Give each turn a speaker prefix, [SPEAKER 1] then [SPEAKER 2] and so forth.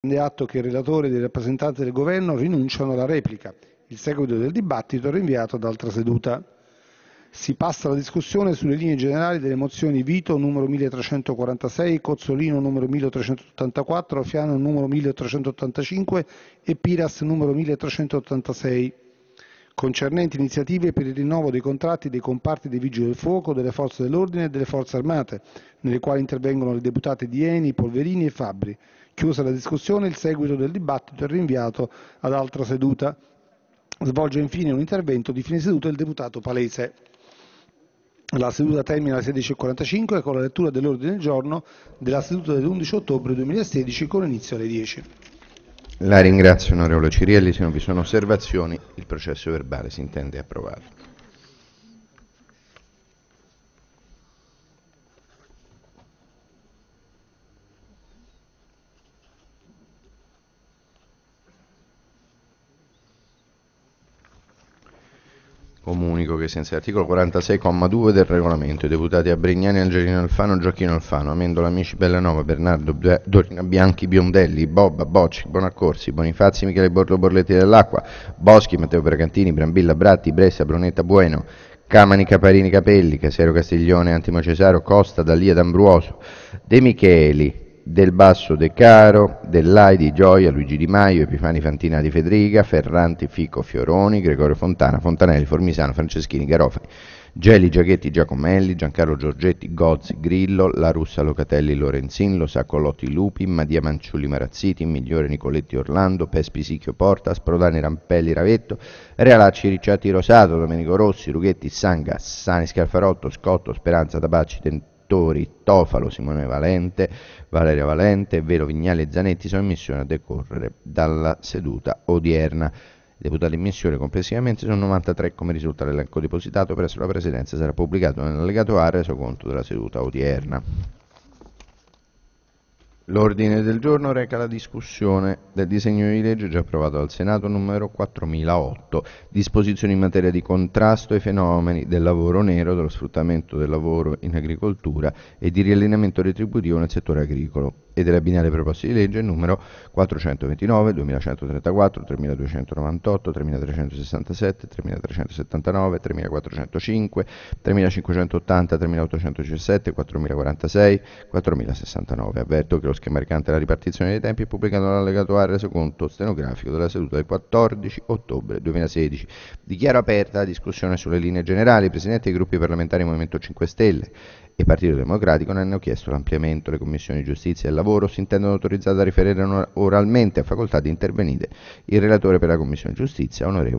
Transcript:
[SPEAKER 1] Prende atto che i relatori ed il rappresentante del Governo rinunciano alla replica. Il seguito del dibattito è rinviato ad altra seduta. Si passa alla discussione sulle linee generali delle mozioni Vito numero 1346, Cozzolino numero 1384, Fiano numero 1385 e Piras numero 1386 concernenti iniziative per il rinnovo dei contratti dei comparti dei Vigili del fuoco, delle Forze dell'ordine e delle Forze armate, nelle quali intervengono le deputate di ENI Polverini e Fabbri. Chiusa la discussione, il seguito del dibattito è rinviato ad altra seduta. Svolge infine un intervento di fine seduta il deputato Palese. La seduta termina alle 16.45 con la lettura dell'ordine del giorno della seduta dell'11 ottobre 2016 con inizio alle 10.
[SPEAKER 2] La ringrazio onorevole Cirielli, se non vi sono osservazioni il processo verbale si intende approvato. Comunico che senza l'articolo 46,2 del regolamento i deputati Abregnani, Angelino Alfano, Gioacchino Alfano, Amendola Amici, Bellanova, Bernardo, Dorina Bianchi, Biondelli, Bobba, Bocci, Bonaccorsi, Bonifazzi, Michele Borlo Borletti dell'Acqua, Boschi, Matteo Bragantini, Brambilla, Bratti, Brescia, Brunetta, Bueno, Camani, Caparini, Capelli, Casero Castiglione, Antimo Cesaro, Costa, D'Alia, D'Ambruoso, De Micheli, del Basso De Caro, Dell'Ai di Gioia, Luigi Di Maio, Epifani Fantina di Federica, Ferranti, Fico, Fioroni, Gregorio Fontana, Fontanelli, Formisano, Franceschini, Garofani, Geli, Giachetti, Giacomelli, Giancarlo Giorgetti, Gozzi, Grillo, La Russa, Locatelli, Lorenzin, Lo Saccolotti, Lupi, Madia Manciulli, Marazziti, Migliore, Nicoletti, Orlando, Pespi, Sicchio, Porta, Sprodani, Rampelli, Ravetto, Realacci, Ricciati, Rosato, Domenico Rossi, Rughetti, Sanga, Sani, Scarfarotto, Scotto, Speranza, Tabacci, attori Tofalo, Simone Valente, Valeria Valente, Vero Vignale e Zanetti sono in missione a decorrere dalla seduta odierna. I deputati in missione complessivamente sono 93, come risulta l'elenco depositato presso la Presidenza sarà pubblicato nell'allegato A reso conto della seduta odierna. L'ordine del giorno reca la discussione del disegno di legge già approvato dal Senato numero 4008, disposizioni in materia di contrasto ai fenomeni del lavoro nero, dello sfruttamento del lavoro in agricoltura e di riallineamento retributivo nel settore agricolo e della binale proposta di legge numero 429, 2134, 3298, 3367, 3379, 3405, 3580, 3817, 4046, 4069. Avverto che lo Berluschi, mercante la ripartizione dei tempi, è pubblicato nell'allegato A resoconto stenografico della seduta del 14 ottobre 2016. Dichiaro aperta la discussione sulle linee generali. I presidenti dei gruppi parlamentari Movimento 5 Stelle e Partito Democratico ne hanno chiesto l'ampliamento. Le commissioni giustizia e lavoro si intendono autorizzate a riferire oralmente a facoltà di intervenire il relatore per la commissione giustizia, onorevole.